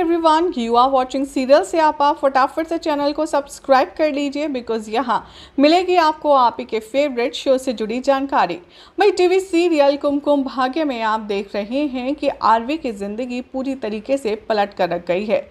everyone you are watching serial से आप आप फटाफट से चैनल को सब्सक्राइब कर लीजिए बिकॉज यहाँ मिलेगी आपको आप ही के फेवरेट शो से जुड़ी जानकारी भाई टीवी सीरियल कुमकुम भाग्य में आप देख रहे हैं कि आरवी की ज़िंदगी पूरी तरीके से पलट कर रख गई है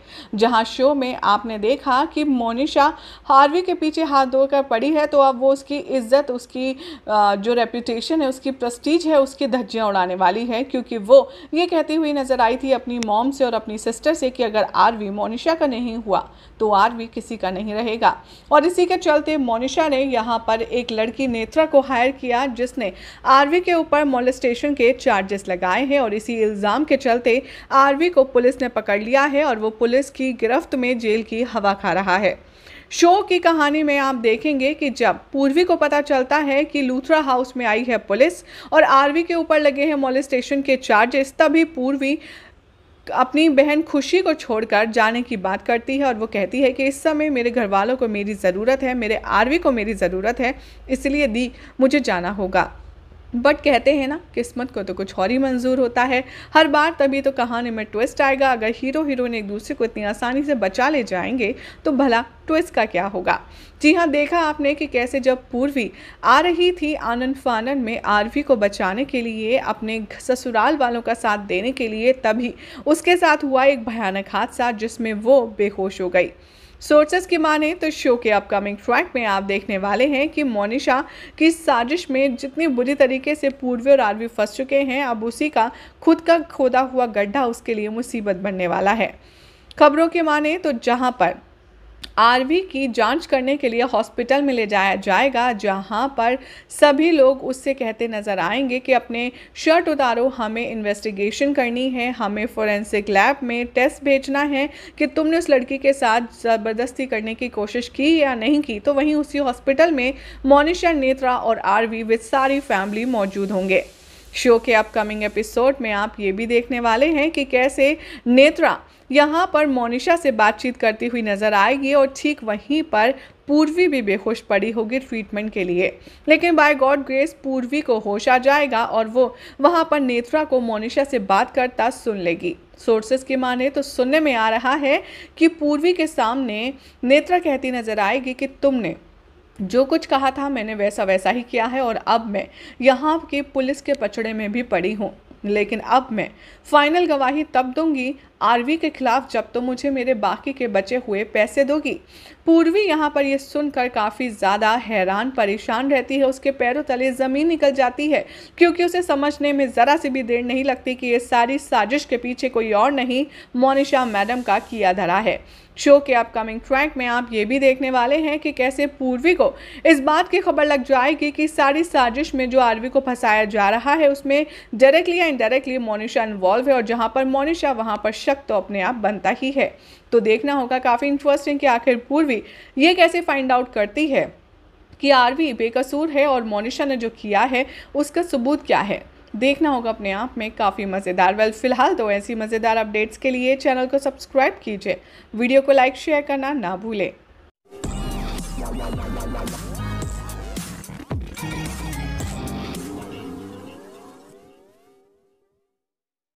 जहाँ शो में आपने देखा कि मोनिशा आरवी के पीछे हाथ धोकर पड़ी है तो अब वो उसकी इज्जत उसकी जो रेपुटेशन है उसकी प्रस्टीज है उसकी धज्जियाँ उड़ाने वाली है क्योंकि वो ये कहती हुई नज़र आई थी अपनी मॉम से और अपनी सिस्टर से कि अगर आरवी मोनिशा का नहीं हुआ तो आरवी किसी का नहीं रहेगा और इसी के चलते मोनिशा ने यहाँ पर एक लड़की नेत्रा को हायर किया जिसने आरवी के ऊपर मोलिस्टेशन के चार्जेस लगाए हैं और इसी इल्ज़ाम के चलते आरवी को पुलिस ने पकड़ लिया है और वो पुलिस की गिरफ्त में जेल की हवा खा रहा है शो की कहानी में आप देखेंगे कि जब पूर्वी को पता चलता है कि लूथरा हाउस में आई है पुलिस और आरवी के ऊपर लगे हैं मोलिस्टेशन के चार्जेस तभी पूर्वी अपनी बहन खुशी को छोड़कर जाने की बात करती है और वो कहती है कि इस समय मेरे घर वालों को मेरी ज़रूरत है मेरे आरवी को मेरी ज़रूरत है इसलिए दी मुझे जाना होगा बट कहते हैं ना किस्मत को तो कुछ और ही मंजूर होता है हर बार तभी तो कहानी में ट्विस्ट आएगा अगर हीरो हीरोइन एक दूसरे को इतनी आसानी से बचा ले जाएंगे तो भला ट्विस्ट का क्या होगा जी हाँ देखा आपने कि कैसे जब पूर्वी आ रही थी आनंद फानन में आरवी को बचाने के लिए अपने ससुराल वालों का साथ देने के लिए तभी उसके साथ हुआ एक भयानक हादसा जिसमें वो बेहोश हो गई सोर्सेज की माने तो शो के अपकमिंग ट्रैक में आप देखने वाले हैं कि मोनिशा की साजिश में जितने बुरी तरीके से पूर्वी और आरवी फंस चुके हैं अब उसी का खुद का खोदा हुआ गड्ढा उसके लिए मुसीबत बनने वाला है खबरों की माने तो जहाँ पर आरवी की जांच करने के लिए हॉस्पिटल में ले जाया जाएगा जहां पर सभी लोग उससे कहते नज़र आएंगे कि अपने शर्ट उतारो हमें इन्वेस्टिगेशन करनी है हमें फोरेंसिक लैब में टेस्ट भेजना है कि तुमने उस लड़की के साथ ज़बरदस्ती करने की कोशिश की या नहीं की तो वहीं उसी हॉस्पिटल में मोनिशा नेत्रा और आर विद सारी फैमिली मौजूद होंगे शो के अपकमिंग एपिसोड में आप ये भी देखने वाले हैं कि कैसे नेत्रा यहाँ पर मोनिशा से बातचीत करती हुई नजर आएगी और ठीक वहीं पर पूर्वी भी बेहोश पड़ी होगी ट्रीटमेंट के लिए लेकिन बाय गॉड ग्रेस पूर्वी को होश आ जाएगा और वो वहाँ पर नेत्रा को मोनिशा से बात करता सुन लेगी सोर्सेस की माने तो सुनने में आ रहा है कि पूर्वी के सामने नेत्रा कहती नजर आएगी कि तुमने जो कुछ कहा था मैंने वैसा वैसा ही किया है और अब मैं यहाँ की पुलिस के पचड़े में भी पड़ी हूँ लेकिन अब मैं फाइनल गवाही तब दूंगी आरवी के खिलाफ जब तो मुझे मेरे बाकी के बचे हुए पैसे दोगी पूर्वी यहाँ पर यह सुनकर काफ़ी ज़्यादा हैरान परेशान रहती है उसके पैरों तले ज़मीन निकल जाती है क्योंकि उसे समझने में ज़रा सी भी देर नहीं लगती कि ये सारी साजिश के पीछे कोई और नहीं मोनिशा मैडम का किया धरा है शो के अपकमिंग ट्रैक में आप ये भी देखने वाले हैं कि कैसे पूर्वी को इस बात की खबर लग जाएगी कि सारी साजिश में जो आरवी को फंसाया जा रहा है उसमें डायरेक्टली या इनडायरेक्टली मोनिशा इन्वॉल्व है और जहाँ पर मोनिशा वहाँ पर शक तो अपने आप बनता ही है तो देखना होगा काफ़ी इंटरेस्टिंग कि आखिर पूर्वी ये कैसे फाइंड आउट करती है कि आरवी बेकसूर है और मोनिशा ने जो किया है उसका सबूत क्या है देखना होगा अपने आप में काफ़ी मज़ेदार वेल फिलहाल तो ऐसी मज़ेदार अपडेट्स के लिए चैनल को सब्सक्राइब कीजिए वीडियो को लाइक शेयर करना ना भूलें